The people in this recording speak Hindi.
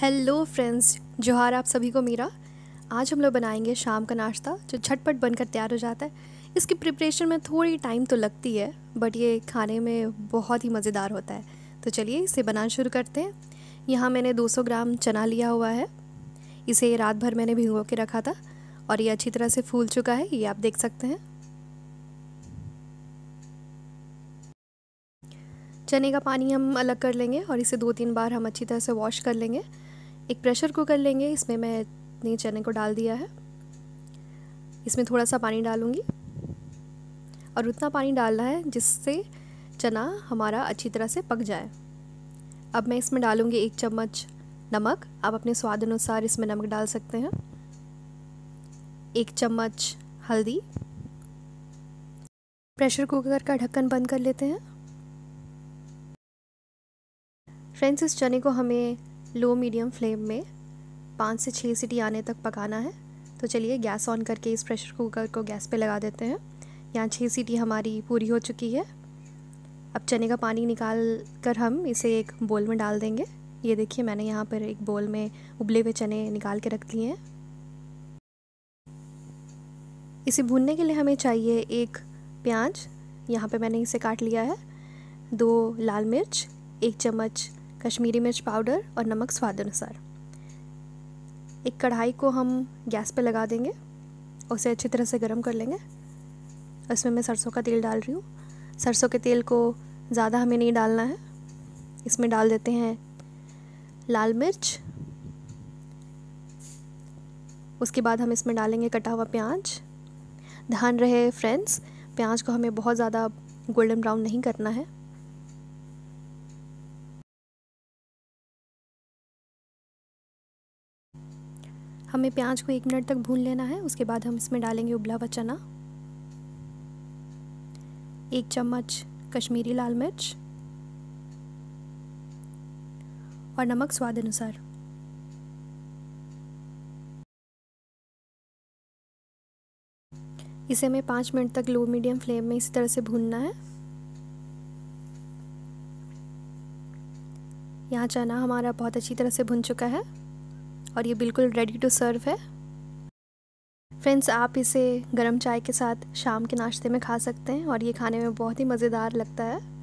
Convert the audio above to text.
हेलो फ्रेंड्स जोहार आप सभी को मेरा आज हम लोग बनाएंगे शाम का नाश्ता जो झटपट बनकर तैयार हो जाता है इसकी प्रिपरेशन में थोड़ी टाइम तो लगती है बट ये खाने में बहुत ही मज़ेदार होता है तो चलिए इसे बनाना शुरू करते हैं यहाँ मैंने 200 ग्राम चना लिया हुआ है इसे रात भर मैंने भिगो के रखा था और ये अच्छी तरह से फूल चुका है ये आप देख सकते हैं चने का पानी हम अलग कर लेंगे और इसे दो तीन बार हम अच्छी तरह से वॉश कर लेंगे एक प्रेशर कुकर लेंगे इसमें मैं इतने चने को डाल दिया है इसमें थोड़ा सा पानी डालूँगी और उतना पानी डालना है जिससे चना हमारा अच्छी तरह से पक जाए अब मैं इसमें डालूँगी एक चम्मच नमक आप अपने स्वाद अनुसार इसमें नमक डाल सकते हैं एक चम्मच हल्दी प्रेशर कुकर का ढक्कन बंद कर लेते हैं फ्रेंड्स इस चने को हमें लो मीडियम फ्लेम में पाँच से छः सीटी आने तक पकाना है तो चलिए गैस ऑन करके इस प्रेशर कुकर को गैस पे लगा देते हैं यहाँ छः सीटी हमारी पूरी हो चुकी है अब चने का पानी निकाल कर हम इसे एक बोल में डाल देंगे ये देखिए मैंने यहाँ पर एक बोल में उबले हुए चने निकाल के रख दिए हैं इसे भूनने के लिए हमें चाहिए एक प्याज यहाँ पे मैंने इसे काट लिया है दो लाल मिर्च एक चम्मच कश्मीरी मिर्च पाउडर और नमक स्वाद अनुसार एक कढ़ाई को हम गैस पे लगा देंगे उसे अच्छी तरह से गर्म कर लेंगे इसमें मैं सरसों का तेल डाल रही हूँ सरसों के तेल को ज़्यादा हमें नहीं डालना है इसमें डाल देते हैं लाल मिर्च उसके बाद हम इसमें डालेंगे कटा हुआ प्याज ध्यान रहे फ्रेंड्स प्याज को हमें बहुत ज़्यादा गोल्डन ब्राउन नहीं करना है हमें प्याज को एक मिनट तक भून लेना है उसके बाद हम इसमें डालेंगे उबला हुआ चना एक चम्मच कश्मीरी लाल मिर्च और नमक स्वाद अनुसार इसे हमें पाँच मिनट तक लो मीडियम फ्लेम में इसी तरह से भूनना है यहाँ चना हमारा बहुत अच्छी तरह से भुन चुका है और ये बिल्कुल रेडी टू सर्व है फ्रेंड्स आप इसे गर्म चाय के साथ शाम के नाश्ते में खा सकते हैं और ये खाने में बहुत ही मज़ेदार लगता है